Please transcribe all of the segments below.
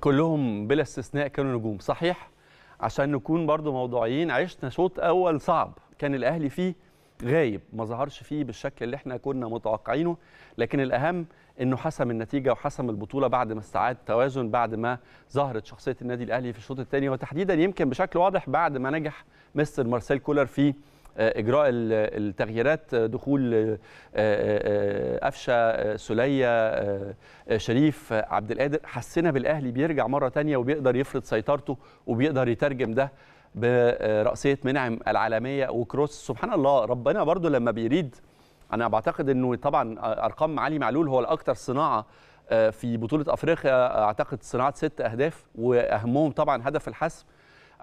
كلهم بلا استثناء كانوا نجوم صحيح عشان نكون برضو موضوعيين عشنا شوط اول صعب كان الاهلي فيه غايب ما ظهرش فيه بالشكل اللي احنا كنا متوقعينه لكن الاهم انه حسم النتيجه وحسم البطوله بعد ما استعاد توازن بعد ما ظهرت شخصيه النادي الاهلي في الشوط الثاني وتحديدا يمكن بشكل واضح بعد ما نجح مستر مارسيل كولر في اجراء التغييرات دخول قفشه سليه شريف عبد القادر حسنا بالاهلي بيرجع مره تانية وبيقدر يفرض سيطرته وبيقدر يترجم ده برأسية منعم العالمية وكروس سبحان الله ربنا برضو لما بيريد أنا بعتقد أنه طبعا أرقام علي معلول هو الأكثر صناعة آه، في بطولة أفريقيا أعتقد صناعة ست أهداف وأهمهم طبعا هدف الحسم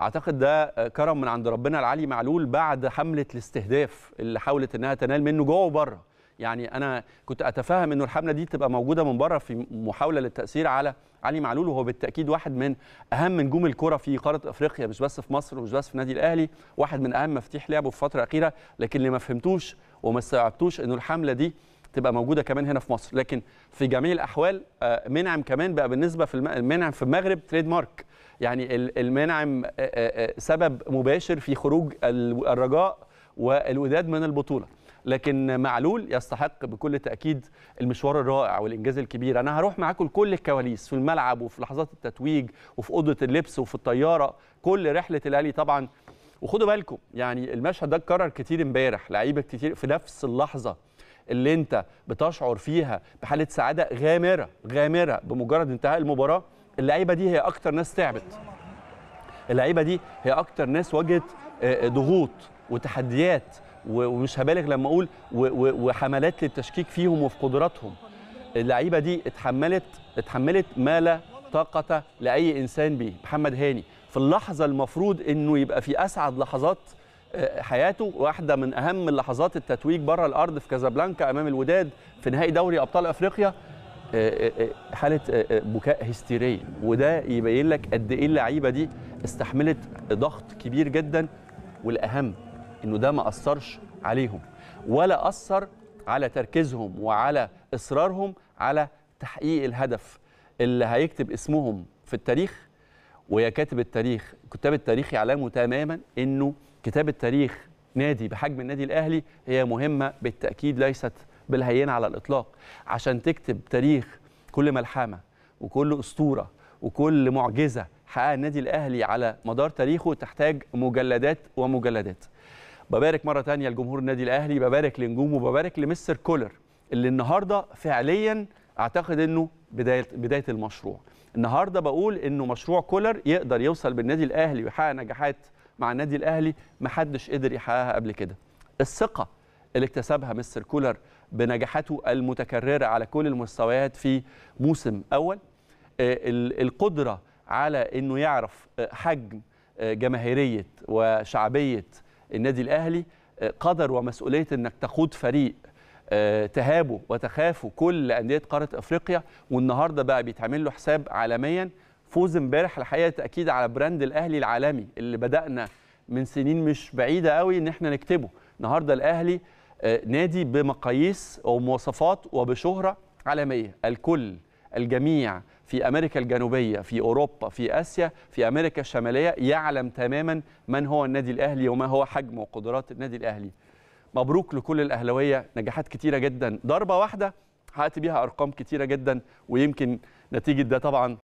اعتقد ده كرم من عند ربنا لعلي معلول بعد حمله الاستهداف اللي حاولت انها تنال منه جوه وبره يعني انا كنت اتفهم انه الحمله دي تبقى موجوده من بره في محاوله للتاثير على علي معلول وهو بالتاكيد واحد من اهم نجوم الكره في قاره افريقيا مش بس في مصر ومش بس في النادي الاهلي واحد من اهم مفاتيح لعبه في الفتره الاخيره لكن اللي ما فهمتوش وما استوعبتوش انه الحمله دي تبقى موجوده كمان هنا في مصر لكن في جميع الاحوال آه، منعم كمان بقى بالنسبه في المنعم في المغرب تريد مارك يعني المنعم آه، آه، سبب مباشر في خروج الرجاء والوداد من البطوله لكن معلول يستحق بكل تاكيد المشوار الرائع والانجاز الكبير انا هروح معاكم لكل الكواليس في الملعب وفي لحظات التتويج وفي اوضه اللبس وفي الطياره كل رحله الاهلي طبعا وخدوا بالكم يعني المشهد ده اتكرر كتير امبارح لعيبه كتير في نفس اللحظه اللي انت بتشعر فيها بحاله سعاده غامره غامره بمجرد انتهاء المباراه اللعيبه دي هي اكتر ناس تعبت اللعيبه دي هي اكتر ناس واجهت آه، آه، ضغوط وتحديات ومش هبالغ لما اقول وحملات للتشكيك فيهم وفي قدراتهم اللعيبه دي اتحملت اتحملت ما لا طاقه لاي انسان به محمد هاني في اللحظه المفروض انه يبقى في اسعد لحظات حياته واحده من اهم لحظات التتويج بره الارض في كازابلانكا امام الوداد في نهائي دوري ابطال افريقيا آه، آه، آه، حاله بكاء هستيريه وده يبين لك قد ايه اللعيبه دي استحملت ضغط كبير جدا والاهم انه ده ما اثرش عليهم ولا اثر على تركيزهم وعلى اصرارهم على تحقيق الهدف اللي هيكتب اسمهم في التاريخ ويا كاتب التاريخ كتاب التاريخ يعلموا تماما انه كتابة تاريخ نادي بحجم النادي الأهلي هي مهمة بالتأكيد ليست بالهين على الإطلاق عشان تكتب تاريخ كل ملحمة وكل أسطورة وكل معجزة حققها النادي الأهلي على مدار تاريخه تحتاج مجلدات ومجلدات ببارك مرة تانية لجمهور النادي الأهلي ببارك لنجومه ببارك لمستر كولر اللي النهاردة فعليا أعتقد أنه بداية, بداية المشروع النهاردة بقول أنه مشروع كولر يقدر يوصل بالنادي الأهلي ويحقق نجاحات مع النادي الاهلي ما حدش قدر يحققها قبل كده الثقه اللي اكتسبها مستر كولر بنجاحاته المتكرره على كل المستويات في موسم اول آه، القدره على انه يعرف آه، حجم آه، جماهيريه وشعبيه النادي الاهلي قدر ومسؤوليه انك تقود فريق تهابه وتخافه كل انديه قاره افريقيا والنهارده بقى بيتعمل له حساب عالميا فوز امبارح الحقيقه تاكيد على براند الاهلي العالمي اللي بدانا من سنين مش بعيده قوي ان احنا نكتبه النهارده الاهلي آه، نادي بمقاييس ومواصفات وبشهره عالميه الكل الجميع في امريكا الجنوبيه في اوروبا في اسيا في امريكا الشماليه يعلم تماما من هو النادي الاهلي وما هو حجم وقدرات النادي الاهلي مبروك لكل الاهلاويه نجاحات كتيره جدا ضربه واحده حققت بيها ارقام كتيره جدا ويمكن نتيجه ده طبعا